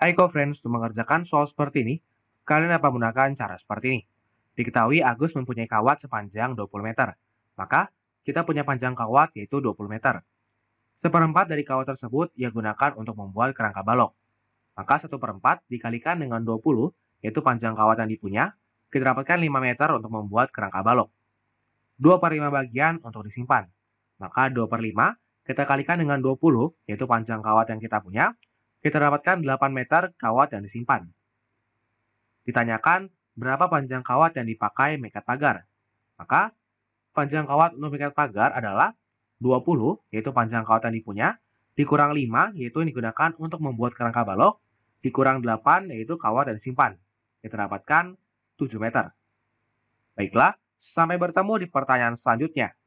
Hai friends, untuk mengerjakan soal seperti ini, kalian dapat menggunakan cara seperti ini. Diketahui Agus mempunyai kawat sepanjang 20 meter, maka kita punya panjang kawat yaitu 20 meter. Seperempat dari kawat tersebut ia gunakan untuk membuat kerangka balok. Maka satu perempat dikalikan dengan 20, yaitu panjang kawat yang dipunya, kita dapatkan 5 meter untuk membuat kerangka balok. 2 per 5 bagian untuk disimpan. Maka 2 per 5 kita kalikan dengan 20, yaitu panjang kawat yang kita punya, kita dapatkan 8 meter kawat yang disimpan. Ditanyakan berapa panjang kawat yang dipakai mengikat pagar. Maka, panjang kawat untuk mengikat pagar adalah 20, yaitu panjang kawat yang dipunya, dikurang 5, yaitu yang digunakan untuk membuat kerangka balok, dikurang 8, yaitu kawat yang disimpan. Kita dapatkan 7 meter. Baiklah, sampai bertemu di pertanyaan selanjutnya.